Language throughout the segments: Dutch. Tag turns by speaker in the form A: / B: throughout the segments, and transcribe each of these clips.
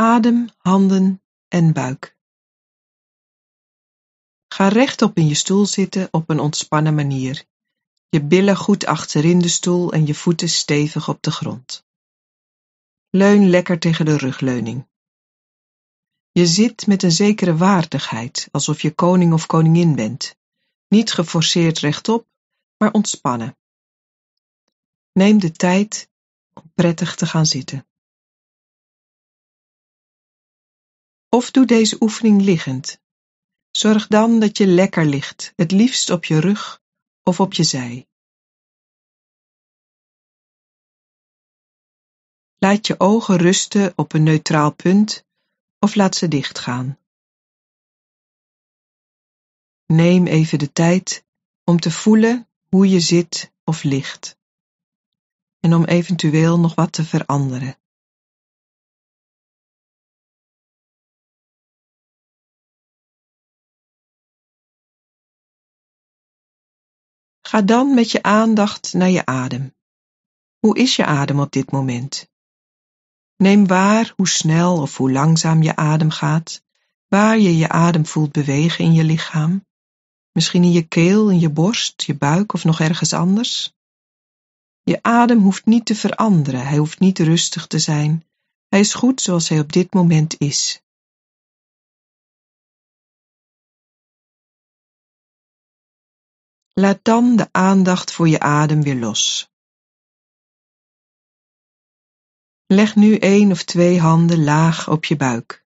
A: adem, handen en buik. Ga rechtop in je stoel zitten op een ontspannen manier. Je billen goed achterin de stoel en je voeten stevig op de grond. Leun lekker tegen de rugleuning. Je zit met een zekere waardigheid, alsof je koning of koningin bent. Niet geforceerd rechtop, maar ontspannen.
B: Neem de tijd om prettig te gaan zitten. Of doe deze oefening liggend. Zorg dan dat je lekker ligt, het liefst op je rug of op je zij. Laat je ogen rusten op een neutraal punt of laat ze dichtgaan.
A: Neem even de tijd om te voelen hoe je zit of ligt en om eventueel nog wat te veranderen.
B: Ga dan met je aandacht naar je adem.
A: Hoe is je adem op dit moment? Neem waar hoe snel of hoe langzaam je adem gaat, waar je je adem voelt bewegen in je lichaam, misschien in je keel, in je borst, je buik of nog ergens anders. Je adem hoeft niet te veranderen, hij hoeft niet rustig te zijn, hij is goed zoals hij
B: op dit moment is. Laat dan de aandacht voor je adem weer los. Leg nu één of twee handen laag
A: op je buik.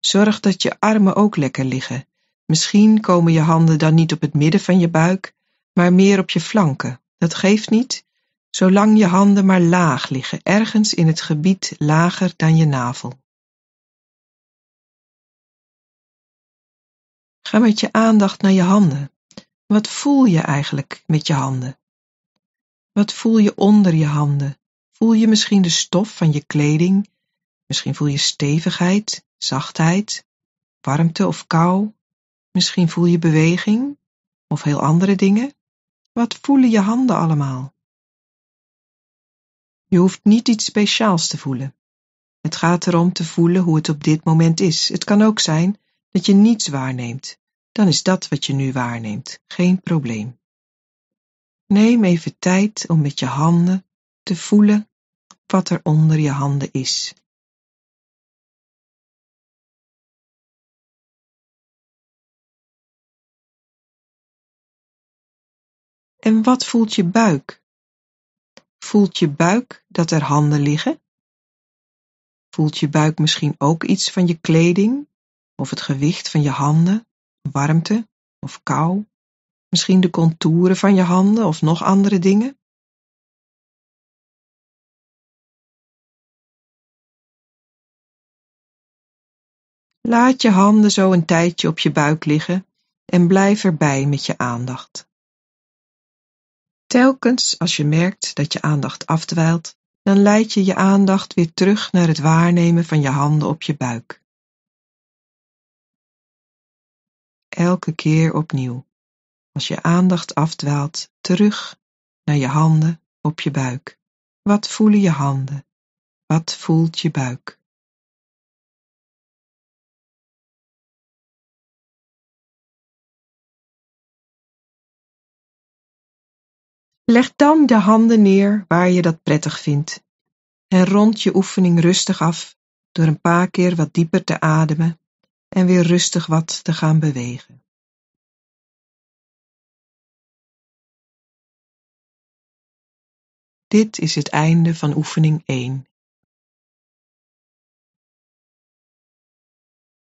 A: Zorg dat je armen ook lekker liggen. Misschien komen je handen dan niet op het midden van je buik, maar meer op je flanken. Dat geeft niet, zolang je handen maar laag liggen, ergens in het gebied lager dan je navel. Ga met je aandacht naar je handen. Wat voel je eigenlijk met je handen? Wat voel je onder je handen? Voel je misschien de stof van je kleding? Misschien voel je stevigheid, zachtheid, warmte of kou? Misschien voel je beweging of heel andere dingen? Wat voelen je handen allemaal? Je hoeft niet iets speciaals te voelen. Het gaat erom te voelen hoe het op dit moment is. Het kan ook zijn dat je niets waarneemt dan is dat wat je nu waarneemt geen probleem. Neem even tijd om met je handen te voelen wat er onder je handen is.
B: En wat voelt je buik?
A: Voelt je buik dat er handen liggen? Voelt je buik misschien ook iets van je kleding of het gewicht van je handen? warmte of kou, misschien de contouren van je handen of nog andere dingen?
B: Laat je handen zo een tijdje op je buik liggen
A: en blijf erbij met je aandacht. Telkens als je merkt dat je aandacht afdwijlt, dan leid je je aandacht weer terug naar het waarnemen van je handen op je buik. elke keer opnieuw, als je aandacht afdwaalt, terug naar je handen op je buik. Wat voelen je handen? Wat voelt je buik?
B: Leg dan de
A: handen neer waar je dat prettig vindt en rond je oefening rustig af door een paar keer wat dieper te ademen en weer rustig wat te gaan bewegen.
B: Dit is het einde van oefening 1.